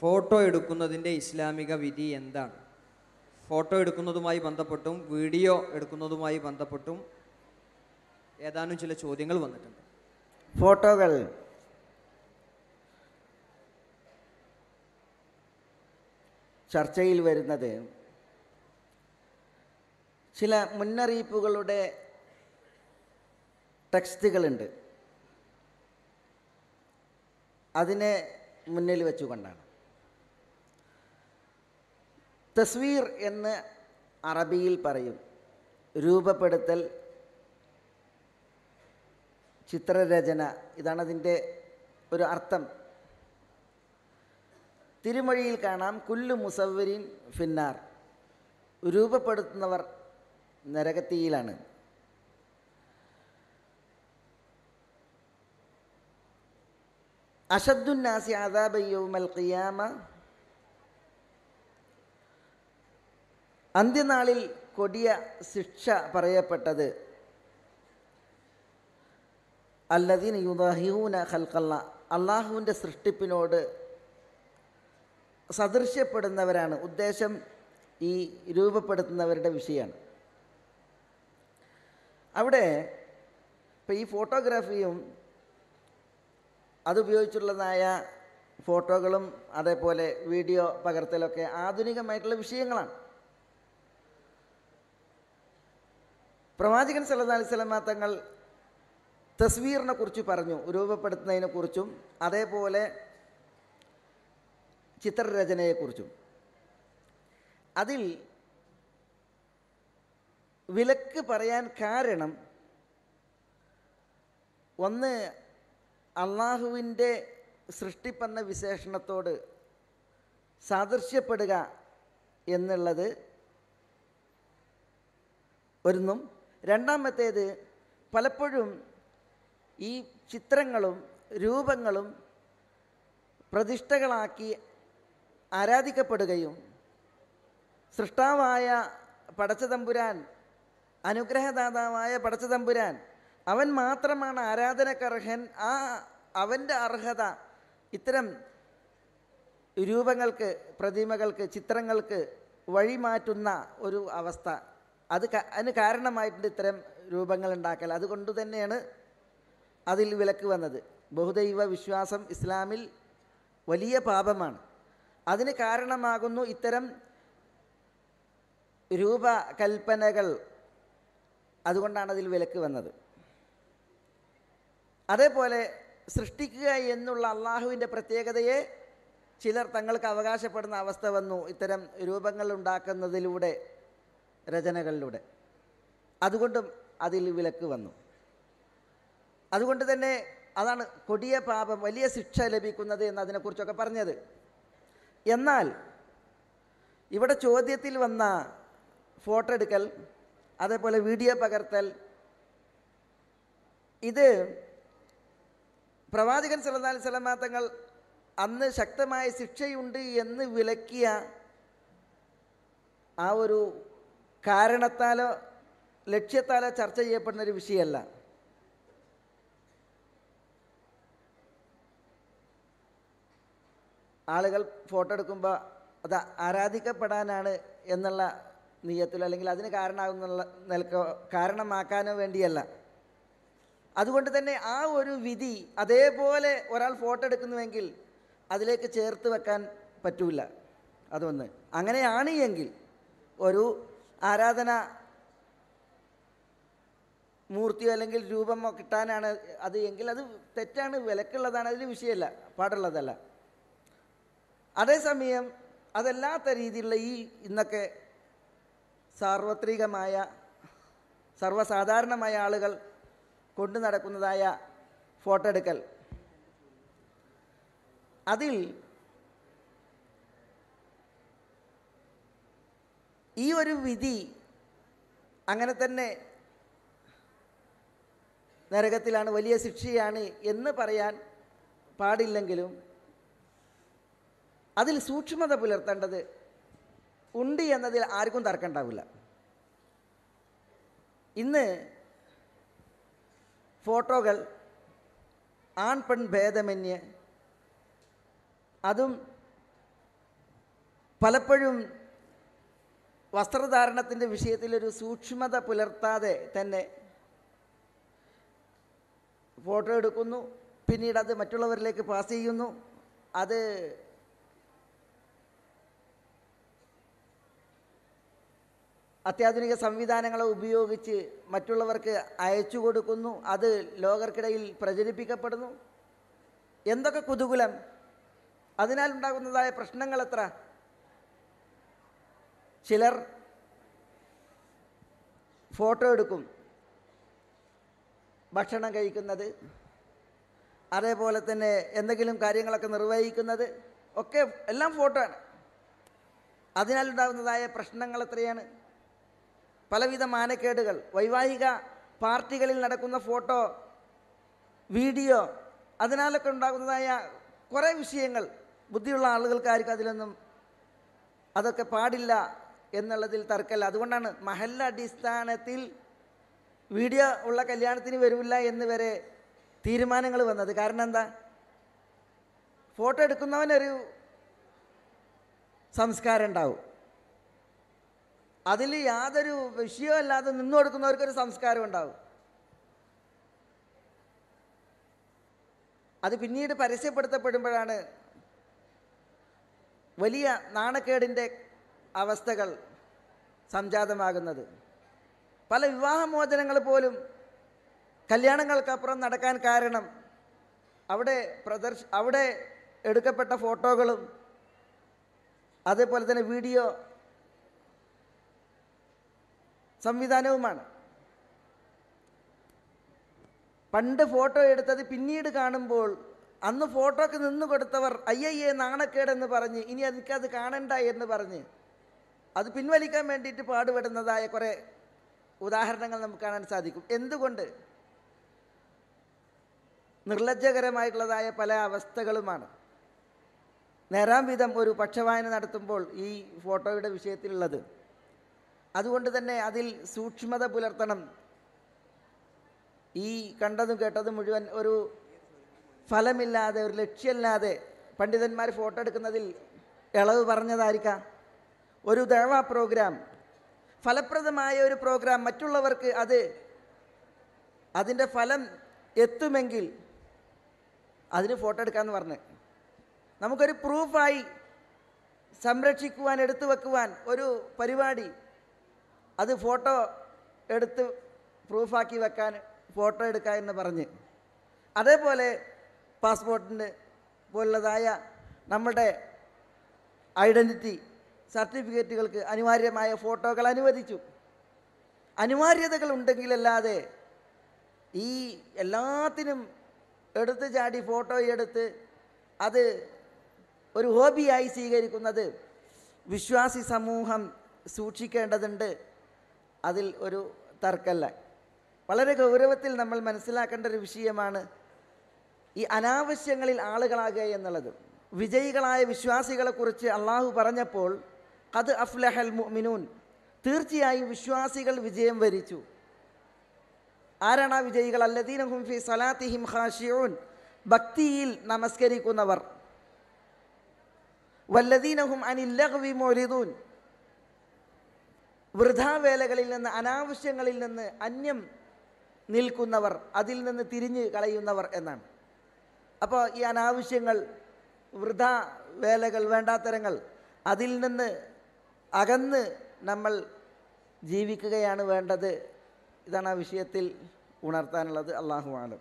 photo എടുക്കുന്നതിൻ്റെ ഇസ്ലാമിക വിധി എന്താണ് ഫോട്ടോ എടുക്കുന്നതുമായി ബന്ധപ്പെട്ടും വീഡിയോ എടുക്കുന്നതുമായി ബന്ധപ്പെട്ടും ഏതാനും ചില ചോദ്യങ്ങൾ വന്നിട്ടുണ്ട് ഫോട്ടോകൾ ചർച്ചയിൽ വരുന്നത് ചില മുന്നറിയിപ്പുകളുടെ ടെക്സ്റ്റുകളുണ്ട് അതിനെ മുന്നിൽ വെച്ചുകൊണ്ടാണ് തസ്വീർ എന്ന് അറബിയിൽ പറയും രൂപപ്പെടുത്തൽ ചിത്രരചന ഇതാണ് അതിൻ്റെ ഒരു അർത്ഥം തിരുമൊഴിയിൽ കാണാം കുല്ലു മുസവരിൻ ഫിന്നാർ രൂപപ്പെടുത്തുന്നവർ നരകത്തിയിലാണ് അഷദ്ദുന്നാസി ആദാബ യൗമൽ ഖിയാമ അന്ത്യനാളിൽ കൊടിയ ശിക്ഷ പറയപ്പെട്ടത് അല്ലദീന യുദാഹിഹൂന ഹൽക്കല്ല അള്ളാഹുവിൻ്റെ സൃഷ്ടിപ്പിനോട് സദൃശ്യപ്പെടുന്നവരാണ് ഉദ്ദേശം ഈ രൂപപ്പെടുത്തുന്നവരുടെ വിഷയമാണ് അവിടെ ഇപ്പോൾ ഈ ഫോട്ടോഗ്രാഫിയും അതുപയോഗിച്ചുള്ളതായ ഫോട്ടോകളും അതേപോലെ വീഡിയോ പകർത്തലൊക്കെ ആധുനികമായിട്ടുള്ള വിഷയങ്ങളാണ് പ്രവാചകൻ സല്ലല്ലാഹി സ്വലമ തങ്ങൾ തസ്വീറിനെ കുറിച്ച് പറഞ്ഞു രൂപപ്പെടുത്തുന്നതിനെ കുറിച്ചും അതേപോലെ ചിത്രരചനയെക്കുറിച്ചും അതിൽ വിലക്ക് പറയാൻ കാരണം ഒന്ന് അള്ളാഹുവിൻ്റെ സൃഷ്ടിപ്പെന്ന വിശേഷണത്തോട് സാദൃശ്യപ്പെടുക എന്നുള്ളത് ഒരുന്നും രണ്ടാമത്തേത് പലപ്പോഴും ഈ ചിത്രങ്ങളും രൂപങ്ങളും പ്രതിഷ്ഠകളാക്കി ആരാധിക്കപ്പെടുകയും സൃഷ്ടാവായ പടച്ചതമ്പുരാൻ അനുഗ്രഹദാതാവായ പടച്ചതമ്പുരാൻ അവൻ മാത്രമാണ് ആരാധനക്കർഹൻ ആ അവൻ്റെ അർഹത ഇത്തരം രൂപങ്ങൾക്ക് പ്രതിമകൾക്ക് ചിത്രങ്ങൾക്ക് വഴിമാറ്റുന്ന ഒരു അവസ്ഥ അത് അതിന് കാരണമായിട്ടുണ്ട് ഇത്തരം രൂപങ്ങൾ ഉണ്ടാക്കൽ അതുകൊണ്ട് തന്നെയാണ് അതിൽ വിലക്ക് വന്നത് ബഹുദൈവ വിശ്വാസം ഇസ്ലാമിൽ വലിയ പാപമാണ് അതിന് കാരണമാകുന്നു ഇത്തരം രൂപകൽപ്പനകൾ അതുകൊണ്ടാണ് അതിൽ വിലക്ക് വന്നത് അതേപോലെ സൃഷ്ടിക്കുക എന്നുള്ള അള്ളാഹുവിൻ്റെ പ്രത്യേകതയെ ചിലർ തങ്ങൾക്ക് അവകാശപ്പെടുന്ന അവസ്ഥ വന്നു ഇത്തരം രൂപങ്ങൾ ഉണ്ടാക്കുന്നതിലൂടെ രചനകളിലൂടെ അതുകൊണ്ടും അതിൽ വിലക്ക് വന്നു അതുകൊണ്ട് തന്നെ അതാണ് കൊടിയ പാപം വലിയ ശിക്ഷ ലഭിക്കുന്നത് അതിനെക്കുറിച്ചൊക്കെ പറഞ്ഞത് എന്നാൽ ഇവിടെ ചോദ്യത്തിൽ വന്ന ഫോട്ടോ എടുക്കൽ അതേപോലെ വീഡിയോ പകർത്തൽ ഇത് പ്രവാചകൻ സലതാലി സ്വലമാ തങ്ങൾ അന്ന് ശക്തമായ ശിക്ഷയുണ്ട് എന്ന് വിലക്കിയ ആ ഒരു കാരണത്താലോ ലക്ഷ്യത്താലോ ചർച്ച ചെയ്യപ്പെടുന്ന ഒരു വിഷയമല്ല ആളുകൾ ഫോട്ടോ എടുക്കുമ്പോൾ അത് ആരാധിക്കപ്പെടാനാണ് എന്നുള്ള നീയത്തിൽ അല്ലെങ്കിൽ അതിന് കാരണമാകുന്ന നിലക്കോ കാരണമാക്കാനോ വേണ്ടിയല്ല അതുകൊണ്ട് തന്നെ ആ ഒരു വിധി അതേപോലെ ഒരാൾ ഫോട്ടോ എടുക്കുന്നുവെങ്കിൽ അതിലേക്ക് ചേർത്ത് വെക്കാൻ പറ്റൂല അതൊന്ന് അങ്ങനെയാണ് എങ്കിൽ ഒരു ആരാധന മൂർത്തിയോ അല്ലെങ്കിൽ രൂപമോ കിട്ടാനാണ് അത് എങ്കിൽ അത് തെറ്റാണ് വിലക്കുള്ളതാണ് അതിന് വിഷയമല്ല പാടുള്ളതല്ല അതേസമയം അതല്ലാത്ത രീതിയിലുള്ള ഈ ഇന്നൊക്കെ സാർവത്രികമായ സർവ്വസാധാരണമായ ആളുകൾ കൊണ്ടു നടക്കുന്നതായ ഫോട്ടോ എടുക്കൽ അതിൽ ഈ ഒരു വിധി അങ്ങനെ തന്നെ നരകത്തിലാണ് വലിയ ശിക്ഷയാണ് എന്ന് പറയാൻ പാടില്ലെങ്കിലും അതിൽ സൂക്ഷ്മത പുലർത്തേണ്ടത് ഉണ്ട് എന്നതിൽ ആർക്കും തർക്കമുണ്ടാവില്ല ഇന്ന് ഫോട്ടോകൾ ആൺ പെൺ ഭേദമന്യ അതും പലപ്പോഴും വസ്ത്രധാരണത്തിൻ്റെ വിഷയത്തിലൊരു സൂക്ഷ്മത പുലർത്താതെ തന്നെ ഫോട്ടോ എടുക്കുന്നു പിന്നീട് അത് മറ്റുള്ളവരിലേക്ക് പാസ് ചെയ്യുന്നു അത് അത്യാധുനിക സംവിധാനങ്ങളെ ഉപയോഗിച്ച് മറ്റുള്ളവർക്ക് അയച്ചു കൊടുക്കുന്നു അത് ലോകർക്കിടയിൽ പ്രചരിപ്പിക്കപ്പെടുന്നു എന്തൊക്കെ കുതുകുലം ഉണ്ടാകുന്നതായ പ്രശ്നങ്ങൾ എത്ര ചിലർ ഫോട്ടോ എടുക്കും ഭക്ഷണം കഴിക്കുന്നത് അതേപോലെ തന്നെ എന്തെങ്കിലും കാര്യങ്ങളൊക്കെ നിർവഹിക്കുന്നത് ഒക്കെ എല്ലാം ഫോട്ടോ ആണ് അതിനാലുണ്ടാകുന്നതായ പ്രശ്നങ്ങൾ എത്രയാണ് പലവിധ മാനക്കേടുകൾ വൈവാഹിക പാർട്ടികളിൽ നടക്കുന്ന ഫോട്ടോ വീഡിയോ അതിനാലൊക്കെ ഉണ്ടാകുന്നതായ കുറേ വിഷയങ്ങൾ ബുദ്ധിയുള്ള ആളുകൾക്കായിരിക്കും അതിലൊന്നും അതൊക്കെ പാടില്ല എന്നുള്ളതിൽ തർക്കമില്ല അതുകൊണ്ടാണ് മഹല്ല അടിസ്ഥാനത്തിൽ വീഡിയോ ഉള്ള കല്യാണത്തിന് വരില്ല എന്ന് വരെ തീരുമാനങ്ങൾ വന്നത് കാരണം എന്താ ഫോട്ടോ എടുക്കുന്നവനൊരു സംസ്കാരം ഉണ്ടാവും അതിൽ യാതൊരു വിഷയമല്ലാതെ നിന്നു കൊടുക്കുന്നവർക്കൊരു സംസ്കാരം ഉണ്ടാവും അത് പിന്നീട് പരസ്യപ്പെടുത്തപ്പെടുമ്പോഴാണ് വലിയ നാണക്കേടിൻ്റെ അവസ്ഥകൾ സംജാതമാകുന്നത് പല വിവാഹമോചനങ്ങൾ പോലും കല്യാണങ്ങൾക്കപ്പുറം നടക്കാൻ കാരണം അവിടെ പ്രദർശ അവിടെ എടുക്കപ്പെട്ട ഫോട്ടോകളും അതേപോലെ തന്നെ വീഡിയോ സംവിധാനവുമാണ് പണ്ട് ഫോട്ടോ എടുത്തത് പിന്നീട് കാണുമ്പോൾ അന്ന് ഫോട്ടോക്ക് നിന്ന് കൊടുത്തവർ അയ്യയ്യേ നാണക്കേടെന്ന് പറഞ്ഞ് ഇനി എനിക്കത് കാണണ്ട എന്ന് പറഞ്ഞ് അത് പിൻവലിക്കാൻ വേണ്ടിയിട്ട് പാടുപെടുന്നതായ കുറേ ഉദാഹരണങ്ങൾ നമുക്ക് കാണാൻ സാധിക്കും എന്തുകൊണ്ട് നിർലജ്ജകരമായിട്ടുള്ളതായ പല അവസ്ഥകളുമാണ് നേരാം വിധം ഒരു പക്ഷവായന നടത്തുമ്പോൾ ഈ ഫോട്ടോയുടെ വിഷയത്തിലുള്ളത് അതുകൊണ്ട് തന്നെ അതിൽ സൂക്ഷ്മത പുലർത്തണം ഈ കണ്ടതും കേട്ടതും മുഴുവൻ ഒരു ഫലമില്ലാതെ ഒരു ലക്ഷ്യമില്ലാതെ പണ്ഡിതന്മാർ ഫോട്ടോ എടുക്കുന്നതിൽ ഇളവ് പറഞ്ഞതായിരിക്കാം ഒരു ദേവ പ്രോഗ്രാം ഫലപ്രദമായ ഒരു പ്രോഗ്രാം മറ്റുള്ളവർക്ക് അത് അതിൻ്റെ ഫലം എത്തുമെങ്കിൽ അതിന് ഫോട്ടോ എടുക്കാമെന്ന് പറഞ്ഞ് നമുക്കൊരു പ്രൂഫായി സംരക്ഷിക്കുവാൻ എടുത്തു വെക്കുവാൻ ഒരു പരിപാടി അത് ഫോട്ടോ എടുത്ത് പ്രൂഫാക്കി വെക്കാൻ ഫോട്ടോ എടുക്കുക എന്ന് പറഞ്ഞ് അതേപോലെ പാസ്പോർട്ടിൻ്റെ പോലുള്ളതായ നമ്മുടെ ഐഡൻറ്റിറ്റി സർട്ടിഫിക്കറ്റുകൾക്ക് അനിവാര്യമായ ഫോട്ടോകൾ അനുവദിച്ചു അനിവാര്യതകൾ ഉണ്ടെങ്കിലല്ലാതെ ഈ എല്ലാത്തിനും എടുത്ത് ചാടി ഫോട്ടോ എടുത്ത് അത് ഒരു ഹോബിയായി സ്വീകരിക്കുന്നത് വിശ്വാസി സമൂഹം സൂക്ഷിക്കേണ്ടതുണ്ട് അതിൽ ഒരു തർക്കമല്ല വളരെ ഗൗരവത്തിൽ നമ്മൾ മനസ്സിലാക്കേണ്ട ഒരു വിഷയമാണ് ഈ അനാവശ്യങ്ങളിൽ ആളുകളാകുക എന്നുള്ളത് വിജയികളായ വിശ്വാസികളെക്കുറിച്ച് അള്ളാഹു പറഞ്ഞപ്പോൾ അത് അഫ്ലഹൽ മുഅ്മിനൂൻ തീർച്ചയായും വിശ്വാസികൾ വിജയം വരിച്ചു ആരാണ് ആ വിജയികൾ അല്ലദീന ഹുംഫി സലാത്തിഹിം ഖാഷിഊൻ ഭക്തിയിൽ നമസ്കരിക്കുന്നവർ വല്ലദീനഹും അനില്ലഹവി മൊരിദൂൻ വൃഥാവേലകളിൽ നിന്ന് അനാവശ്യങ്ങളിൽ നിന്ന് അന്യം നിൽക്കുന്നവർ അതിൽ നിന്ന് തിരിഞ്ഞ് കളയുന്നവർ എന്നാണ് അപ്പോൾ ഈ അനാവശ്യങ്ങൾ വൃഥാ വേലകൾ വേണ്ടാത്തരങ്ങൾ അതിൽ നിന്ന് അകന്ന് നമ്മൾ ജീവിക്കുകയാണ് വേണ്ടത് ഇതാണ് ആ വിഷയത്തിൽ ഉണർത്താനുള്ളത് അള്ളാഹുവാണ്